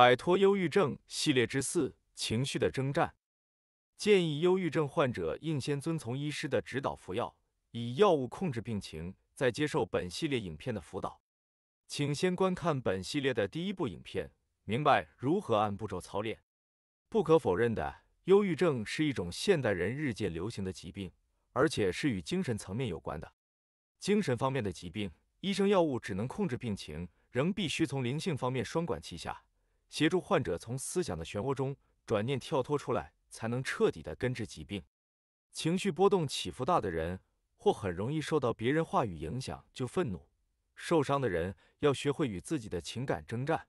摆脱忧郁症系列之四：情绪的征战。建议忧郁症患者应先遵从医师的指导服药，以药物控制病情，再接受本系列影片的辅导。请先观看本系列的第一部影片，明白如何按步骤操练。不可否认的，忧郁症是一种现代人日渐流行的疾病，而且是与精神层面有关的。精神方面的疾病，医生药物只能控制病情，仍必须从灵性方面双管齐下。协助患者从思想的漩涡中转念跳脱出来，才能彻底的根治疾病。情绪波动起伏大的人，或很容易受到别人话语影响就愤怒、受伤的人，要学会与自己的情感征战，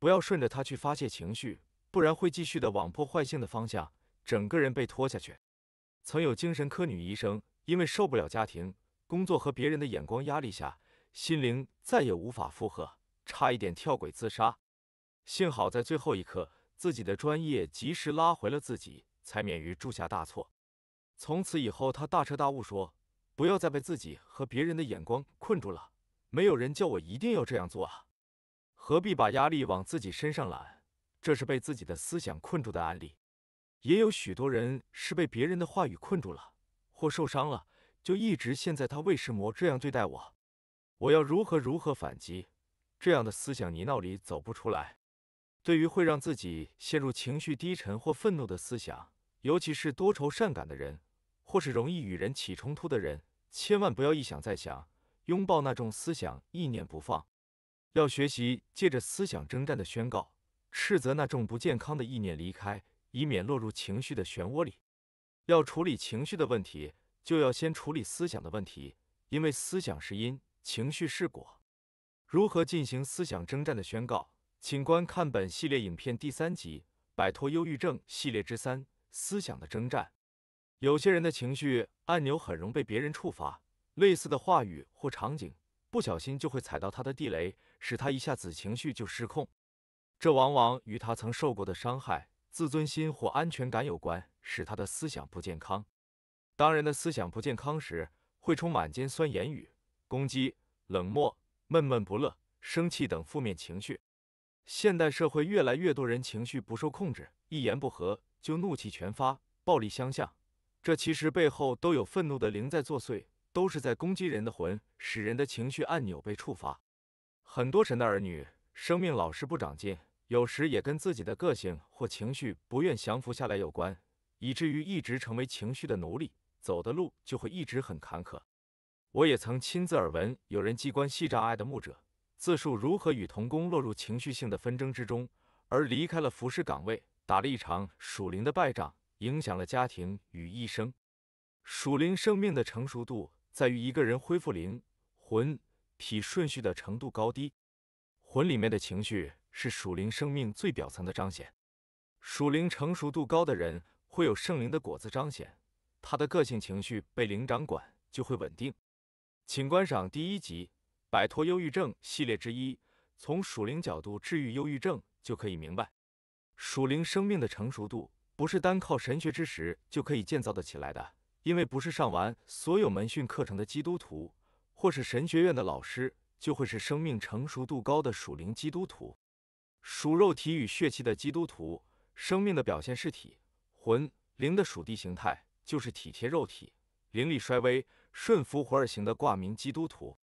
不要顺着他去发泄情绪，不然会继续的往破坏性的方向，整个人被拖下去。曾有精神科女医生，因为受不了家庭、工作和别人的眼光压力下，心灵再也无法负荷，差一点跳轨自杀。幸好在最后一刻，自己的专业及时拉回了自己，才免于铸下大错。从此以后，他大彻大悟，说：“不要再被自己和别人的眼光困住了。没有人叫我一定要这样做啊，何必把压力往自己身上揽？这是被自己的思想困住的案例。也有许多人是被别人的话语困住了，或受伤了，就一直陷在‘他为什么这样对待我？我要如何如何反击？’这样的思想泥淖里走不出来。”对于会让自己陷入情绪低沉或愤怒的思想，尤其是多愁善感的人，或是容易与人起冲突的人，千万不要一想再想，拥抱那种思想意念不放。要学习借着思想征战的宣告，斥责那种不健康的意念离开，以免落入情绪的漩涡里。要处理情绪的问题，就要先处理思想的问题，因为思想是因，情绪是果。如何进行思想征战的宣告？请观看本系列影片第三集《摆脱忧郁症》系列之三《思想的征战》。有些人的情绪按钮很容易被别人触发，类似的话语或场景，不小心就会踩到他的地雷，使他一下子情绪就失控。这往往与他曾受过的伤害、自尊心或安全感有关，使他的思想不健康。当人的思想不健康时，会充满尖酸言语、攻击、冷漠、闷闷不乐、生气等负面情绪。现代社会越来越多人情绪不受控制，一言不合就怒气全发，暴力相向。这其实背后都有愤怒的灵在作祟，都是在攻击人的魂，使人的情绪按钮被触发。很多神的儿女，生命老是不长进，有时也跟自己的个性或情绪不愿降服下来有关，以至于一直成为情绪的奴隶，走的路就会一直很坎坷。我也曾亲自耳闻有人机关系障碍的墓者。自述如何与同工落入情绪性的纷争之中，而离开了服侍岗位，打了一场属灵的败仗，影响了家庭与一生。属灵生命的成熟度在于一个人恢复灵、魂、体顺序的程度高低。魂里面的情绪是属灵生命最表层的彰显。属灵成熟度高的人会有圣灵的果子彰显，他的个性情绪被灵掌管就会稳定。请观赏第一集。摆脱忧郁症系列之一，从属灵角度治愈忧郁症，就可以明白，属灵生命的成熟度不是单靠神学知识就可以建造的起来的，因为不是上完所有门训课程的基督徒，或是神学院的老师，就会是生命成熟度高的属灵基督徒。属肉体与血气的基督徒，生命的表现是体魂灵的属地形态，就是体贴肉体，灵力衰微，顺服活而行的挂名基督徒。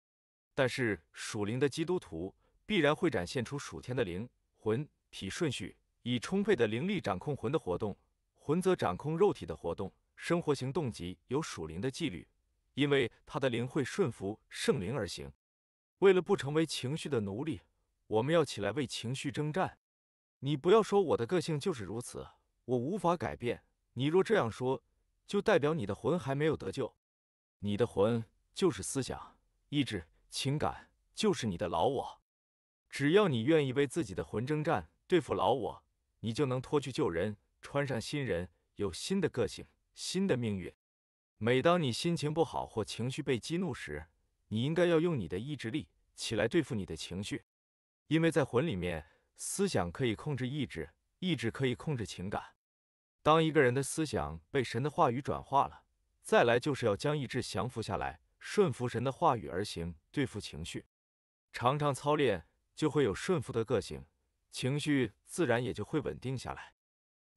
但是属灵的基督徒必然会展现出属天的灵魂体顺序，以充沛的灵力掌控魂的活动，魂则掌控肉体的活动。生活行动级有属灵的纪律，因为他的灵会顺服圣灵而行。为了不成为情绪的奴隶，我们要起来为情绪征战。你不要说我的个性就是如此，我无法改变。你若这样说，就代表你的魂还没有得救。你的魂就是思想意志。情感就是你的老我，只要你愿意为自己的魂征战，对付老我，你就能脱去旧人，穿上新人，有新的个性、新的命运。每当你心情不好或情绪被激怒时，你应该要用你的意志力起来对付你的情绪，因为在魂里面，思想可以控制意志，意志可以控制情感。当一个人的思想被神的话语转化了，再来就是要将意志降服下来。顺服神的话语而行，对付情绪，常常操练就会有顺服的个性，情绪自然也就会稳定下来。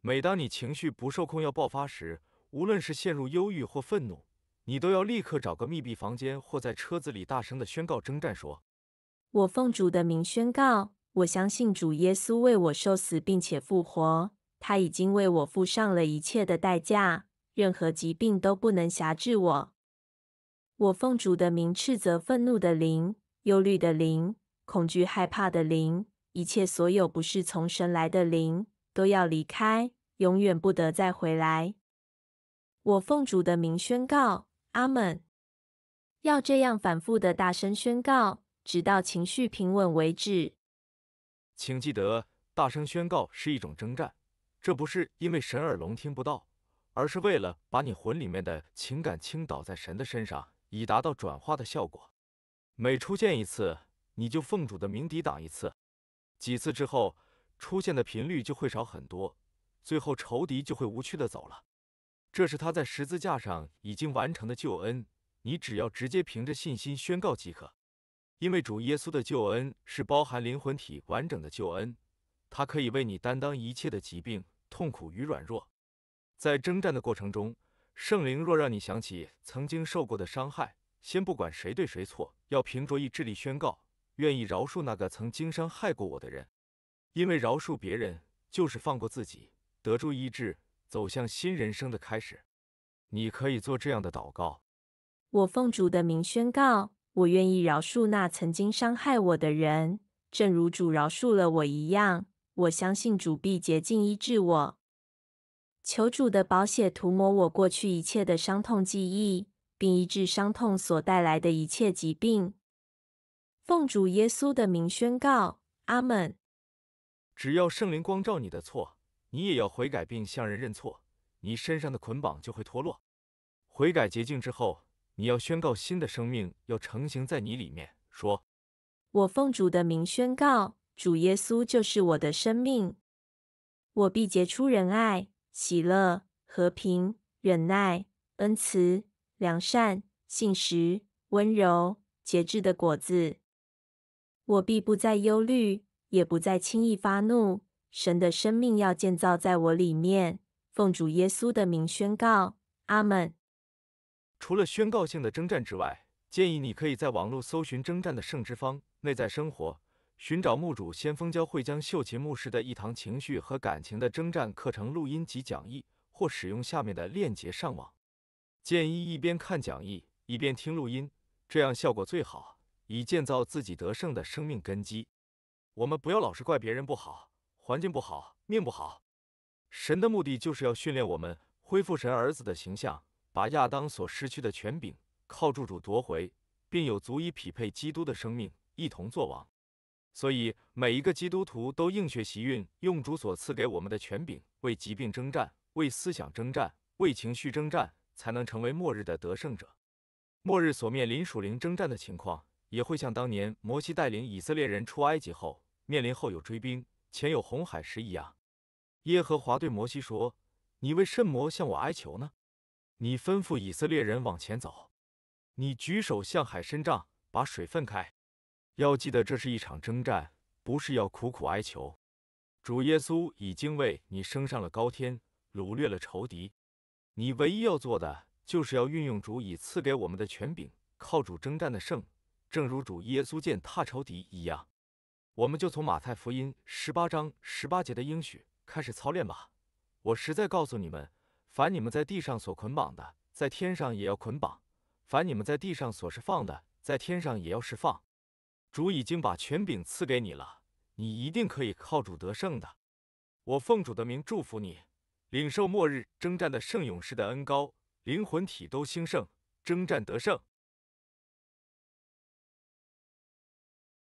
每当你情绪不受控要爆发时，无论是陷入忧郁或愤怒，你都要立刻找个密闭房间或在车子里大声的宣告征战，说：“我奉主的名宣告，我相信主耶稣为我受死并且复活，他已经为我付上了一切的代价，任何疾病都不能辖制我。”我奉主的名斥责愤怒的灵、忧虑的灵、恐惧害怕的灵，一切所有不是从神来的灵都要离开，永远不得再回来。我奉主的名宣告，阿门。要这样反复的大声宣告，直到情绪平稳为止。请记得，大声宣告是一种征战，这不是因为神耳聋听不到，而是为了把你魂里面的情感倾倒在神的身上。以达到转化的效果。每出现一次，你就奉主的名抵挡一次。几次之后，出现的频率就会少很多，最后仇敌就会无趣的走了。这是他在十字架上已经完成的救恩，你只要直接凭着信心宣告即可。因为主耶稣的救恩是包含灵魂体完整的救恩，他可以为你担当一切的疾病、痛苦与软弱。在征战的过程中。圣灵若让你想起曾经受过的伤害，先不管谁对谁错，要凭着意志力宣告愿意饶恕那个曾经伤害过我的人，因为饶恕别人就是放过自己，得助医治，走向新人生的开始。你可以做这样的祷告：我奉主的名宣告，我愿意饶恕那曾经伤害我的人，正如主饶恕了我一样。我相信主必竭尽医治我。求主的宝血涂抹我过去一切的伤痛记忆，并医治伤痛所带来的一切疾病。奉主耶稣的名宣告，阿门。只要圣灵光照你的错，你也要悔改并向人认错，你身上的捆绑就会脱落。悔改洁净之后，你要宣告新的生命要成型在你里面，说：“我奉主的名宣告，主耶稣就是我的生命，我必结出仁爱。”喜乐、和平、忍耐、恩慈、良善、信实、温柔、节制的果子，我必不再忧虑，也不再轻易发怒。神的生命要建造在我里面。奉主耶稣的名宣告，阿门。除了宣告性的征战之外，建议你可以在网络搜寻征战的圣之方内在生活。寻找墓主先锋教会将秀琴牧师的一堂情绪和感情的征战课程录音及讲义，或使用下面的链接上网。建议一边看讲义，一边听录音，这样效果最好，以建造自己得胜的生命根基。我们不要老是怪别人不好，环境不好，命不好。神的目的就是要训练我们恢复神儿子的形象，把亚当所失去的权柄靠住主夺回，并有足以匹配基督的生命，一同作王。所以，每一个基督徒都应学习运用主所赐给我们的权柄，为疾病征战，为思想征战，为情绪征战，才能成为末日的得胜者。末日所面临属灵征战的情况，也会像当年摩西带领以色列人出埃及后，面临后有追兵、前有红海时一样。耶和华对摩西说：“你为甚么向我哀求呢？你吩咐以色列人往前走，你举手向海伸杖，把水分开。”要记得，这是一场征战，不是要苦苦哀求。主耶稣已经为你升上了高天，掳掠了仇敌。你唯一要做的，就是要运用主已赐给我们的权柄，靠主征战的胜。正如主耶稣践踏仇敌一样，我们就从马太福音十八章十八节的应许开始操练吧。我实在告诉你们，凡你们在地上所捆绑的，在天上也要捆绑；凡你们在地上所释放的，在天上也要释放。主已经把权柄赐给你了，你一定可以靠主得胜的。我奉主的名祝福你，领受末日征战的圣勇士的恩膏，灵魂体都兴盛，征战得胜。